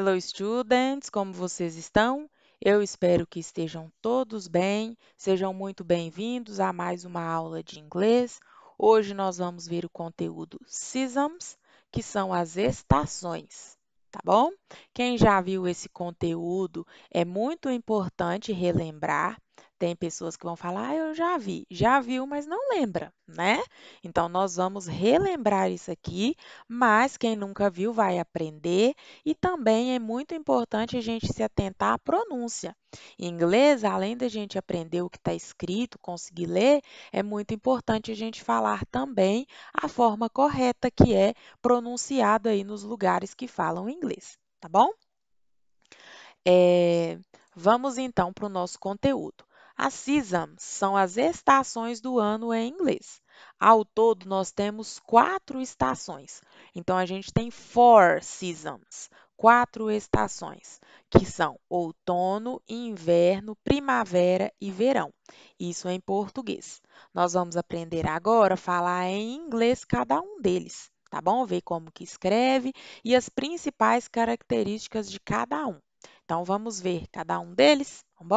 Hello, students! Como vocês estão? Eu espero que estejam todos bem. Sejam muito bem-vindos a mais uma aula de inglês. Hoje nós vamos ver o conteúdo Seasons, que são as estações, tá bom? Quem já viu esse conteúdo, é muito importante relembrar tem pessoas que vão falar, ah, eu já vi, já viu, mas não lembra, né? Então, nós vamos relembrar isso aqui, mas quem nunca viu vai aprender. E também é muito importante a gente se atentar à pronúncia. Em inglês, além da gente aprender o que está escrito, conseguir ler, é muito importante a gente falar também a forma correta que é pronunciada aí nos lugares que falam inglês, tá bom? É, vamos então para o nosso conteúdo. As seasons são as estações do ano em inglês. Ao todo, nós temos quatro estações. Então, a gente tem four seasons, quatro estações, que são outono, inverno, primavera e verão. Isso em português. Nós vamos aprender agora a falar em inglês cada um deles, tá bom? Ver como que escreve e as principais características de cada um. Então, vamos ver cada um deles? Vamos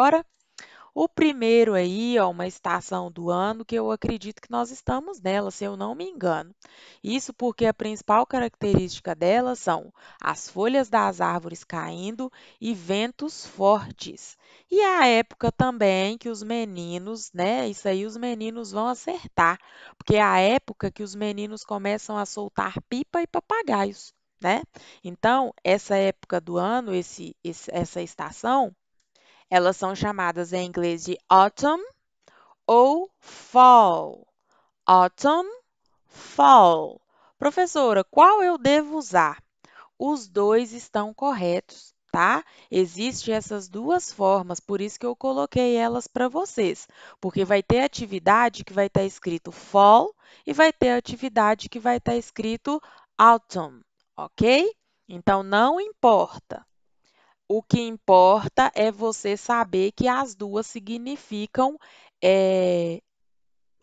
o primeiro aí é uma estação do ano que eu acredito que nós estamos nela, se eu não me engano. Isso porque a principal característica dela são as folhas das árvores caindo e ventos fortes. E a época também que os meninos, né? Isso aí os meninos vão acertar, porque é a época que os meninos começam a soltar pipa e papagaios. Né? Então, essa época do ano, esse, essa estação, elas são chamadas em inglês de autumn ou fall. Autumn, fall. Professora, qual eu devo usar? Os dois estão corretos, tá? Existem essas duas formas, por isso que eu coloquei elas para vocês, porque vai ter atividade que vai estar tá escrito fall e vai ter atividade que vai estar tá escrito autumn, ok? Então, não importa. O que importa é você saber que as duas significam é,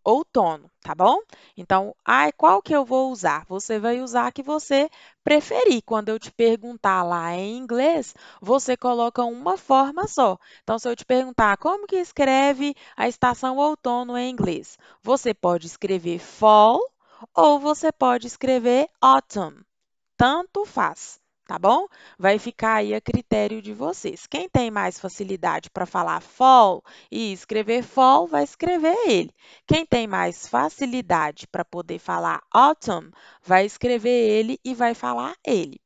outono, tá bom? Então, ai, qual que eu vou usar? Você vai usar a que você preferir. Quando eu te perguntar lá em inglês, você coloca uma forma só. Então, se eu te perguntar como que escreve a estação outono em inglês, você pode escrever fall ou você pode escrever autumn. Tanto faz tá bom? Vai ficar aí a critério de vocês. Quem tem mais facilidade para falar fall e escrever fall, vai escrever ele. Quem tem mais facilidade para poder falar autumn, vai escrever ele e vai falar ele.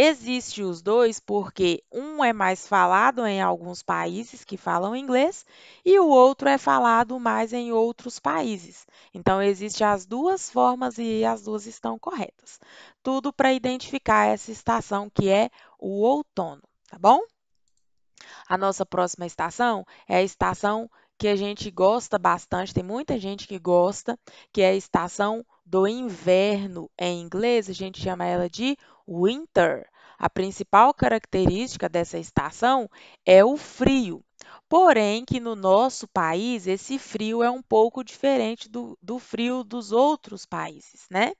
Existe os dois porque um é mais falado em alguns países que falam inglês e o outro é falado mais em outros países. Então existe as duas formas e as duas estão corretas. Tudo para identificar essa estação que é o outono, tá bom? A nossa próxima estação é a estação que a gente gosta bastante, tem muita gente que gosta, que é a estação do inverno é em inglês, a gente chama ela de winter. A principal característica dessa estação é o frio. Porém, que no nosso país, esse frio é um pouco diferente do, do frio dos outros países, né?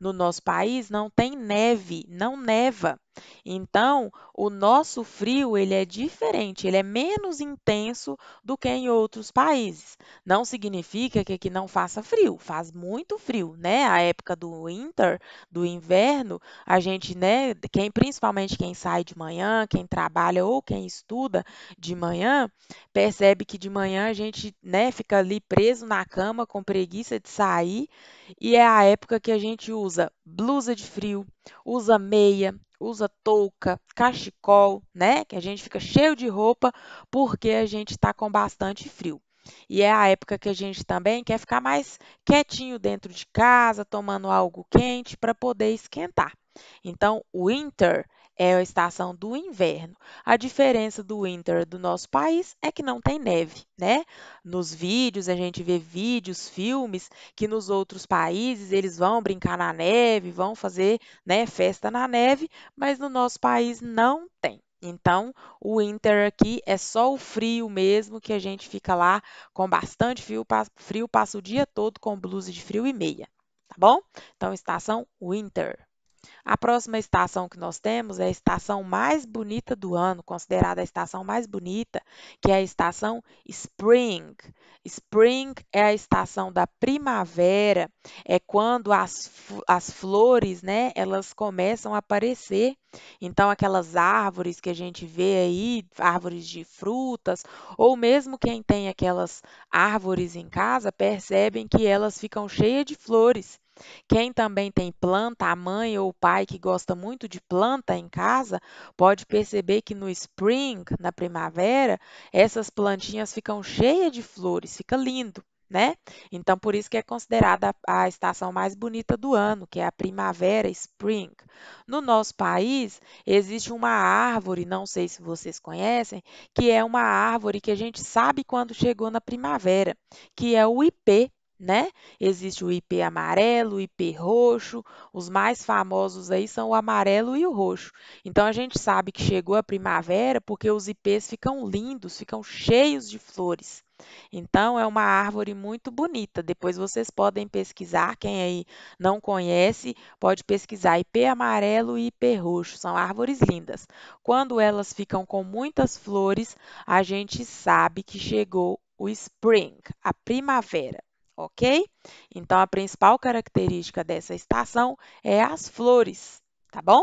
No nosso país não tem neve, não neva. Então, o nosso frio ele é diferente, ele é menos intenso do que em outros países. Não significa que aqui não faça frio, faz muito frio, né? A época do winter, do inverno, a gente, né, quem principalmente quem sai de manhã, quem trabalha ou quem estuda de manhã, percebe que de manhã a gente, né, fica ali preso na cama com preguiça de sair e é a época que a gente usa blusa de frio, usa meia, usa touca, cachecol, né? Que a gente fica cheio de roupa porque a gente está com bastante frio. E é a época que a gente também quer ficar mais quietinho dentro de casa, tomando algo quente para poder esquentar. Então, winter é a estação do inverno. A diferença do winter do nosso país é que não tem neve, né? Nos vídeos, a gente vê vídeos, filmes, que nos outros países eles vão brincar na neve, vão fazer né, festa na neve, mas no nosso país não tem. Então, o winter aqui é só o frio mesmo, que a gente fica lá com bastante frio, passa, frio, passa o dia todo com blusa de frio e meia, tá bom? Então, estação winter. A próxima estação que nós temos é a estação mais bonita do ano, considerada a estação mais bonita, que é a estação Spring. Spring é a estação da primavera, é quando as, as flores, né, elas começam a aparecer. Então, aquelas árvores que a gente vê aí, árvores de frutas, ou mesmo quem tem aquelas árvores em casa, percebem que elas ficam cheias de flores. Quem também tem planta, a mãe ou o pai que gosta muito de planta em casa, pode perceber que no spring, na primavera, essas plantinhas ficam cheias de flores, fica lindo. Né? Então, por isso que é considerada a estação mais bonita do ano, que é a primavera, spring. No nosso país, existe uma árvore, não sei se vocês conhecem, que é uma árvore que a gente sabe quando chegou na primavera, que é o ipê né? Existe o IP amarelo, o IP roxo, os mais famosos aí são o amarelo e o roxo. Então a gente sabe que chegou a primavera porque os IPs ficam lindos, ficam cheios de flores. Então é uma árvore muito bonita. Depois vocês podem pesquisar, quem aí não conhece, pode pesquisar IP amarelo e IP roxo, são árvores lindas. Quando elas ficam com muitas flores, a gente sabe que chegou o spring, a primavera ok? Então, a principal característica dessa estação é as flores, tá bom?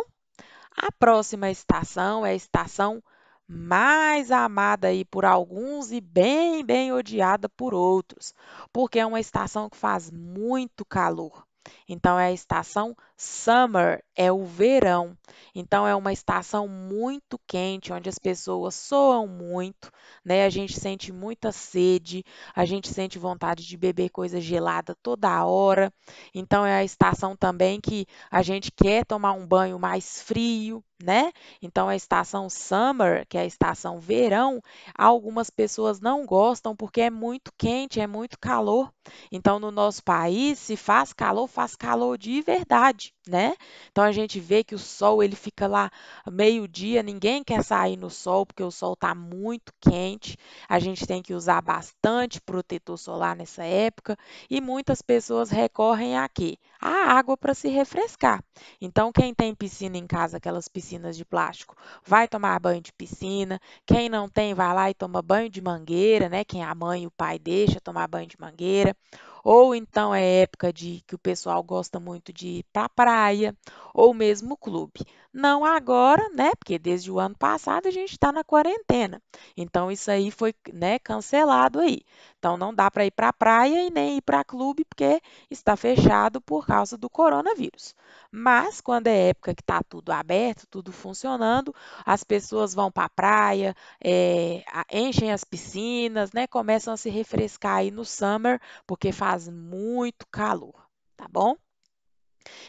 A próxima estação é a estação mais amada aí por alguns e bem, bem odiada por outros, porque é uma estação que faz muito calor. Então, é a estação summer, é o verão. Então, é uma estação muito quente, onde as pessoas soam muito, né? A gente sente muita sede, a gente sente vontade de beber coisa gelada toda hora. Então, é a estação também que a gente quer tomar um banho mais frio, né? Então a estação summer, que é a estação verão, algumas pessoas não gostam porque é muito quente, é muito calor. Então no nosso país, se faz calor, faz calor de verdade, né? Então a gente vê que o sol ele fica lá meio-dia, ninguém quer sair no sol porque o sol tá muito quente. A gente tem que usar bastante protetor solar nessa época e muitas pessoas recorrem aqui à água para se refrescar. Então quem tem piscina em casa, aquelas piscinas piscinas de plástico vai tomar banho de piscina. Quem não tem, vai lá e toma banho de mangueira, né? Quem é a mãe e o pai deixa tomar banho de mangueira. Ou então é época de que o pessoal gosta muito de ir para praia, ou mesmo clube. Não agora, né? Porque desde o ano passado a gente está na quarentena. Então isso aí foi, né, cancelado aí. Então não dá para ir para a praia e nem ir para clube porque está fechado por causa do coronavírus. Mas quando é época que está tudo aberto, tudo funcionando, as pessoas vão para a praia, é, enchem as piscinas, né? Começam a se refrescar aí no summer porque faz muito calor, tá bom?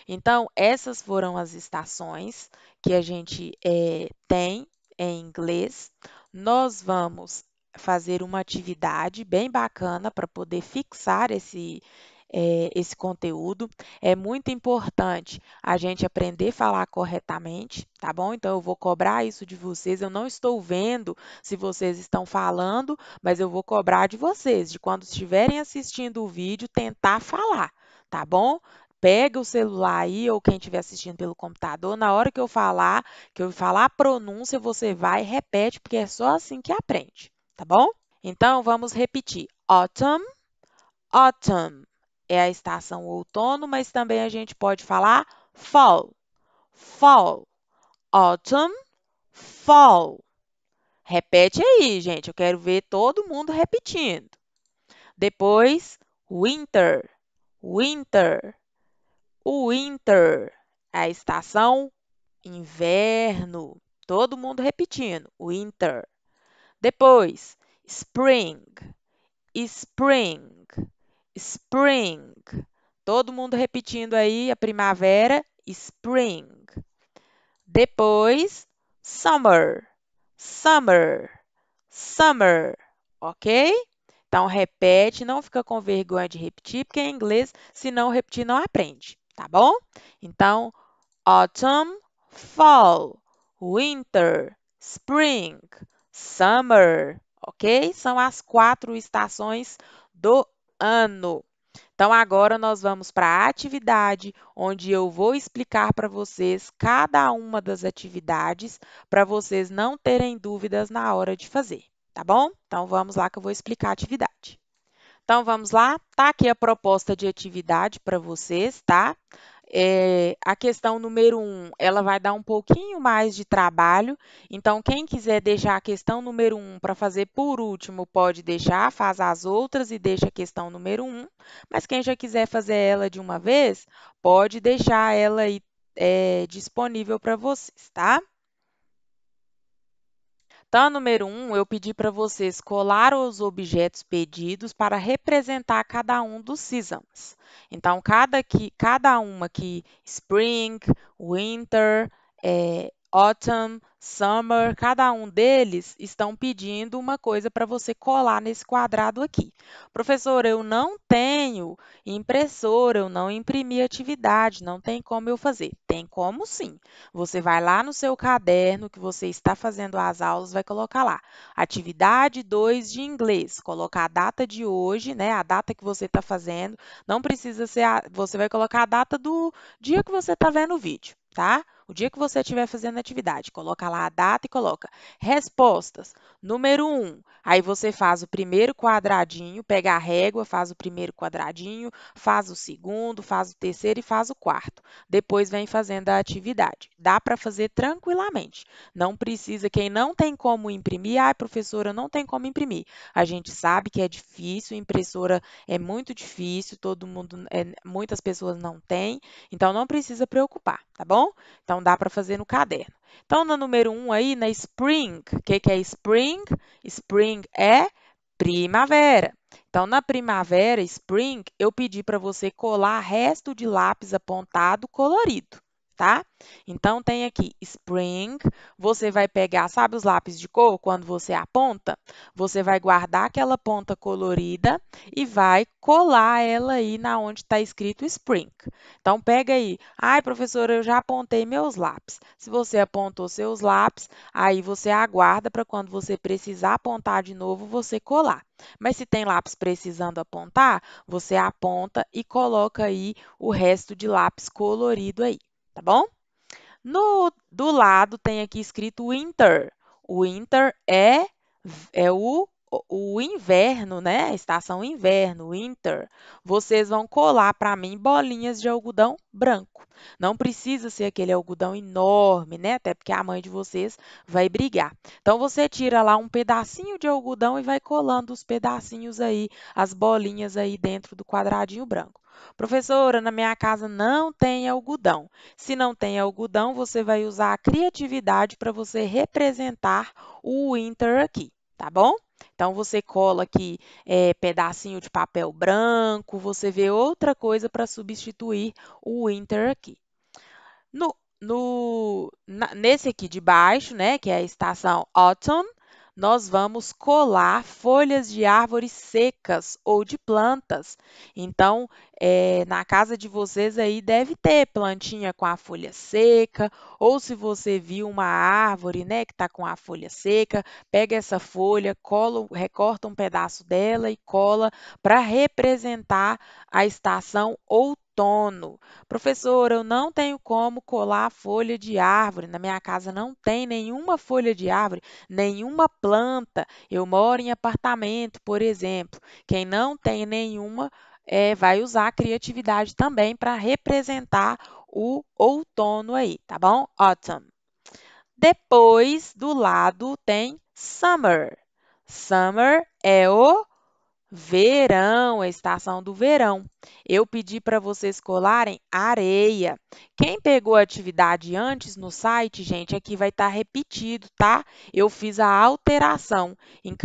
Então, essas foram as estações que a gente é, tem em inglês. Nós vamos fazer uma atividade bem bacana para poder fixar esse, é, esse conteúdo. É muito importante a gente aprender a falar corretamente, tá bom? Então, eu vou cobrar isso de vocês. Eu não estou vendo se vocês estão falando, mas eu vou cobrar de vocês, de quando estiverem assistindo o vídeo, tentar falar, tá bom? pega o celular aí ou quem estiver assistindo pelo computador, na hora que eu falar, que eu falar a pronúncia, você vai e repete, porque é só assim que aprende, tá bom? Então vamos repetir. Autumn, autumn é a estação outono, mas também a gente pode falar fall, fall. Autumn, fall. Repete aí, gente. Eu quero ver todo mundo repetindo. Depois, winter, winter. O winter, a estação inverno. Todo mundo repetindo, winter. Depois, spring, spring, spring. Todo mundo repetindo aí a primavera, spring. Depois, summer, summer, summer, ok? Então, repete, não fica com vergonha de repetir, porque em inglês, se não repetir, não aprende tá bom? Então, autumn, fall, winter, spring, summer, ok? São as quatro estações do ano. Então, agora nós vamos para a atividade, onde eu vou explicar para vocês cada uma das atividades, para vocês não terem dúvidas na hora de fazer, tá bom? Então, vamos lá que eu vou explicar a atividade. Então, vamos lá? Tá aqui a proposta de atividade para vocês, tá? É, a questão número 1, um, ela vai dar um pouquinho mais de trabalho, então quem quiser deixar a questão número 1 um para fazer por último, pode deixar, faz as outras e deixa a questão número 1, um, mas quem já quiser fazer ela de uma vez, pode deixar ela aí, é, disponível para vocês, tá? Tá número um, eu pedi para vocês colar os objetos pedidos para representar cada um dos seasons. Então, cada, que, cada uma aqui, spring, winter, é, autumn, summer, cada um deles estão pedindo uma coisa para você colar nesse quadrado aqui. Professor, eu não tenho impressora, eu não imprimi atividade, não tem como eu fazer. Tem como sim. Você vai lá no seu caderno que você está fazendo as aulas, vai colocar lá. Atividade 2 de inglês. Colocar a data de hoje, né? A data que você está fazendo. Não precisa ser... A... Você vai colocar a data do dia que você está vendo o vídeo, tá? O dia que você estiver fazendo a atividade, coloca lá a data e coloca respostas. Número 1. Um, aí você faz o primeiro quadradinho, pega a régua, faz o primeiro quadradinho, faz o segundo, faz o terceiro e faz o quarto. Depois vem fazendo a atividade. Dá para fazer tranquilamente. Não precisa, quem não tem como imprimir, ai, ah, professora, não tem como imprimir. A gente sabe que é difícil, impressora é muito difícil, todo mundo, é, muitas pessoas não têm, então não precisa preocupar, tá bom? Então, então, dá para fazer no caderno. Então, no número 1 um aí, na spring, o que, que é spring? Spring é primavera. Então, na primavera, spring, eu pedi para você colar resto de lápis apontado colorido tá? Então, tem aqui spring, você vai pegar, sabe os lápis de cor, quando você aponta? Você vai guardar aquela ponta colorida e vai colar ela aí na onde está escrito spring. Então, pega aí, ai, professora, eu já apontei meus lápis. Se você apontou seus lápis, aí você aguarda para quando você precisar apontar de novo, você colar. Mas se tem lápis precisando apontar, você aponta e coloca aí o resto de lápis colorido aí tá bom? No, do lado tem aqui escrito winter. O winter é, é o o inverno, né? A estação inverno, winter, vocês vão colar para mim bolinhas de algodão branco. Não precisa ser aquele algodão enorme, né? Até porque a mãe de vocês vai brigar. Então, você tira lá um pedacinho de algodão e vai colando os pedacinhos aí, as bolinhas aí dentro do quadradinho branco. Professora, na minha casa não tem algodão. Se não tem algodão, você vai usar a criatividade para você representar o winter aqui, tá bom? Então, você cola aqui é, pedacinho de papel branco, você vê outra coisa para substituir o winter aqui. No, no, na, nesse aqui de baixo, né, que é a estação autumn, nós vamos colar folhas de árvores secas ou de plantas. Então, é, na casa de vocês aí deve ter plantinha com a folha seca, ou se você viu uma árvore né, que está com a folha seca, pega essa folha, cola, recorta um pedaço dela e cola para representar a estação outono outono. Professor, eu não tenho como colar folha de árvore. Na minha casa não tem nenhuma folha de árvore, nenhuma planta. Eu moro em apartamento, por exemplo. Quem não tem nenhuma é, vai usar a criatividade também para representar o outono aí, tá bom? Autumn. Depois do lado tem summer. Summer é o Verão, a estação do verão. Eu pedi para vocês colarem areia. Quem pegou a atividade antes no site, gente, aqui vai estar tá repetido, tá? Eu fiz a alteração.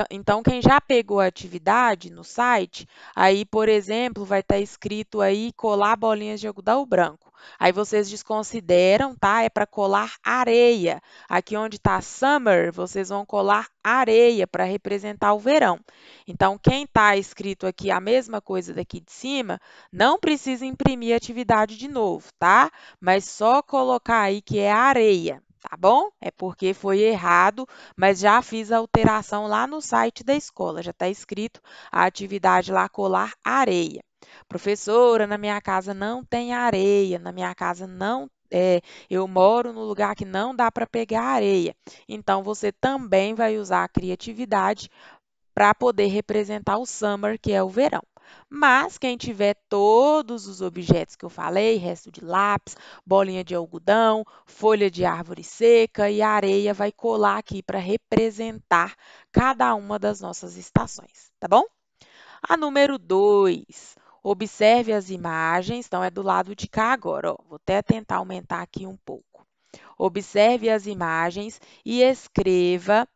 Então, quem já pegou a atividade no site, aí, por exemplo, vai estar tá escrito aí colar bolinhas de algodão branco. Aí vocês desconsideram, tá? É para colar areia. Aqui onde está summer, vocês vão colar areia para representar o verão. Então, quem está escrito aqui a mesma coisa daqui de cima, não precisa imprimir a atividade de novo, tá? Mas só colocar aí que é areia tá bom? É porque foi errado, mas já fiz a alteração lá no site da escola, já está escrito a atividade lá colar areia professora, na minha casa não tem areia, na minha casa não é, eu moro num lugar que não dá para pegar areia. Então, você também vai usar a criatividade para poder representar o summer, que é o verão. Mas quem tiver todos os objetos que eu falei, resto de lápis, bolinha de algodão, folha de árvore seca e areia, vai colar aqui para representar cada uma das nossas estações, tá bom? A número 2, Observe as imagens, então é do lado de cá agora, ó. vou até tentar aumentar aqui um pouco. Observe as imagens e escreva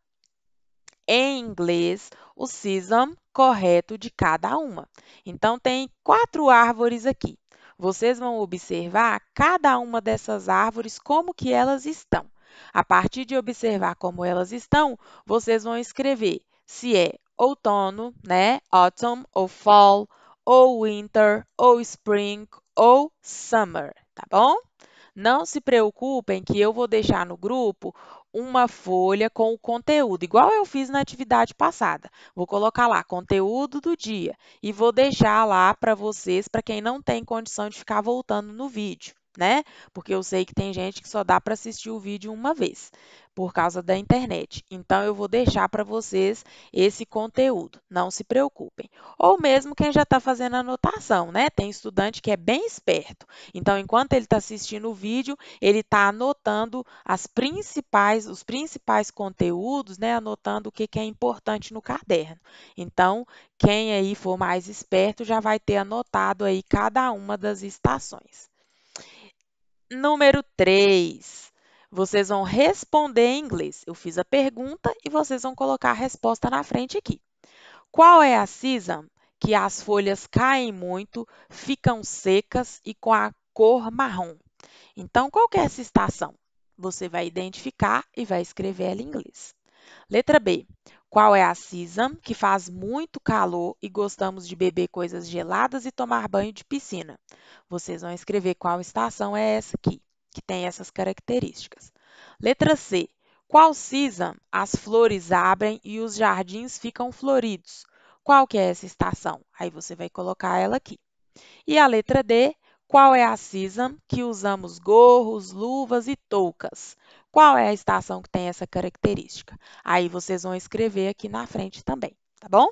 em inglês o season correto de cada uma. Então, tem quatro árvores aqui. Vocês vão observar cada uma dessas árvores, como que elas estão. A partir de observar como elas estão, vocês vão escrever se é outono, né? Autumn ou fall, ou winter, ou spring, ou summer, tá bom? Não se preocupem que eu vou deixar no grupo uma folha com o conteúdo, igual eu fiz na atividade passada. Vou colocar lá conteúdo do dia e vou deixar lá para vocês, para quem não tem condição de ficar voltando no vídeo né? Porque eu sei que tem gente que só dá para assistir o vídeo uma vez por causa da internet. Então eu vou deixar para vocês esse conteúdo, não se preocupem. Ou mesmo quem já está fazendo anotação, né? Tem estudante que é bem esperto. Então enquanto ele está assistindo o vídeo, ele está anotando as principais, os principais conteúdos, né? Anotando o que, que é importante no caderno. Então quem aí for mais esperto já vai ter anotado aí cada uma das estações. Número 3. Vocês vão responder em inglês. Eu fiz a pergunta e vocês vão colocar a resposta na frente aqui. Qual é a season que as folhas caem muito, ficam secas e com a cor marrom? Então, qual é essa estação? Você vai identificar e vai escrever ela em inglês. Letra B. Qual é a season? Que faz muito calor e gostamos de beber coisas geladas e tomar banho de piscina. Vocês vão escrever qual estação é essa aqui, que tem essas características. Letra C. Qual season? As flores abrem e os jardins ficam floridos. Qual que é essa estação? Aí você vai colocar ela aqui. E a letra D, qual é a season que usamos gorros, luvas e toucas? Qual é a estação que tem essa característica? Aí vocês vão escrever aqui na frente também, tá bom?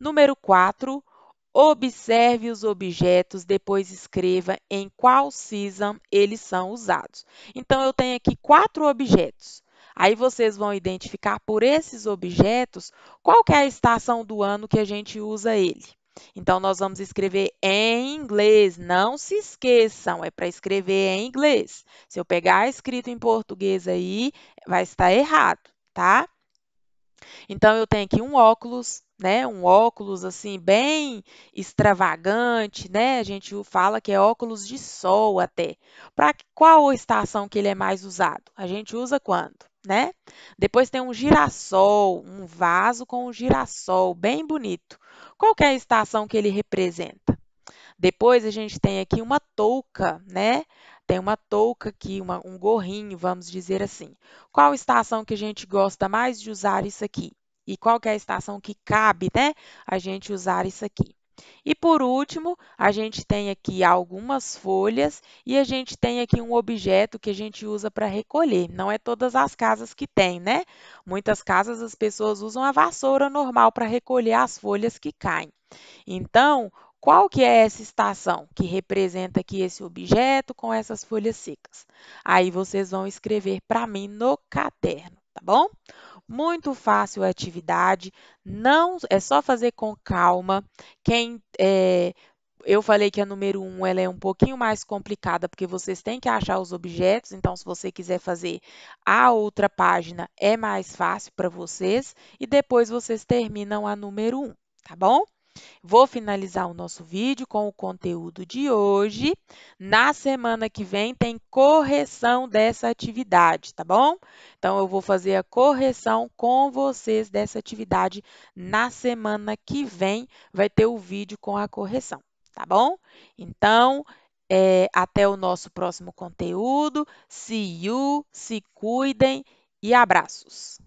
Número 4, observe os objetos, depois escreva em qual season eles são usados. Então, eu tenho aqui quatro objetos. Aí vocês vão identificar por esses objetos qual é a estação do ano que a gente usa ele. Então, nós vamos escrever em inglês. Não se esqueçam, é para escrever em inglês. Se eu pegar escrito em português aí, vai estar errado, tá? Então, eu tenho aqui um óculos, né? Um óculos, assim, bem extravagante, né? A gente fala que é óculos de sol até. Para qual estação que ele é mais usado? A gente usa quando? Né? Depois tem um girassol, um vaso com um girassol, bem bonito. Qual é a estação que ele representa? Depois a gente tem aqui uma touca, né? Tem uma touca aqui, uma, um gorrinho, vamos dizer assim. Qual estação que a gente gosta mais de usar isso aqui? E qual é a estação que cabe, né? A gente usar isso aqui. E por último, a gente tem aqui algumas folhas e a gente tem aqui um objeto que a gente usa para recolher. Não é todas as casas que tem, né? Muitas casas as pessoas usam a vassoura normal para recolher as folhas que caem. Então, qual que é essa estação que representa aqui esse objeto com essas folhas secas? Aí vocês vão escrever para mim no caderno, tá bom? Muito fácil a atividade, não é só fazer com calma. Quem é, eu falei que a número 1 um, ela é um pouquinho mais complicada, porque vocês têm que achar os objetos, então se você quiser fazer a outra página, é mais fácil para vocês, e depois vocês terminam a número 1, um, tá bom? Vou finalizar o nosso vídeo com o conteúdo de hoje. Na semana que vem tem correção dessa atividade, tá bom? Então, eu vou fazer a correção com vocês dessa atividade na semana que vem. Vai ter o vídeo com a correção, tá bom? Então, é, até o nosso próximo conteúdo. See you, se cuidem e abraços!